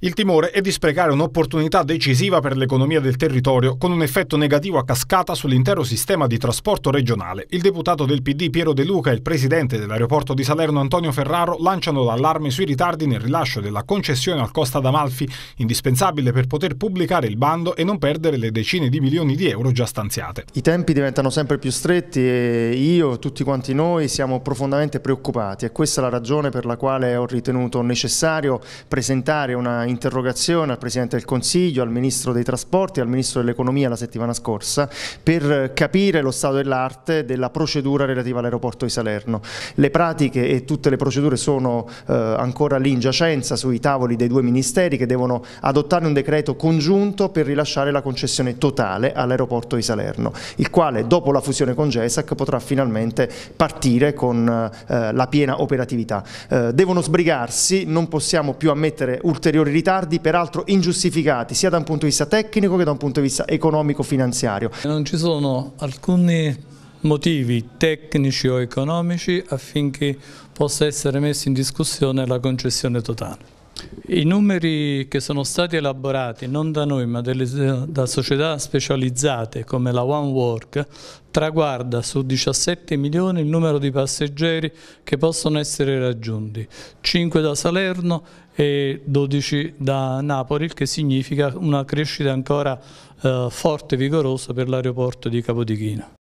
Il timore è di sprecare un'opportunità decisiva per l'economia del territorio con un effetto negativo a cascata sull'intero sistema di trasporto regionale. Il deputato del PD Piero De Luca e il presidente dell'aeroporto di Salerno Antonio Ferraro lanciano l'allarme sui ritardi nel rilascio della concessione al Costa d'Amalfi, indispensabile per poter pubblicare il bando e non perdere le decine di milioni di euro già stanziate. I tempi diventano sempre più stretti e io e tutti quanti noi siamo profondamente preoccupati e questa è la ragione per la quale ho ritenuto necessario presentare una interrogazione al Presidente del Consiglio, al Ministro dei Trasporti, al Ministro dell'Economia la settimana scorsa per capire lo stato dell'arte della procedura relativa all'aeroporto di Salerno. Le pratiche e tutte le procedure sono eh, ancora lì in giacenza sui tavoli dei due ministeri che devono adottare un decreto congiunto per rilasciare la concessione totale all'aeroporto di Salerno, il quale dopo la fusione con GESAC potrà finalmente partire con eh, la piena operatività. Eh, devono sbrigarsi, non possiamo più ammettere ulteriori ritardi peraltro ingiustificati sia da un punto di vista tecnico che da un punto di vista economico-finanziario. Non ci sono alcuni motivi tecnici o economici affinché possa essere messa in discussione la concessione totale. I numeri che sono stati elaborati non da noi ma delle, da società specializzate come la OneWork traguarda su 17 milioni il numero di passeggeri che possono essere raggiunti, 5 da Salerno e 12 da Napoli, il che significa una crescita ancora eh, forte e vigorosa per l'aeroporto di Capodichino.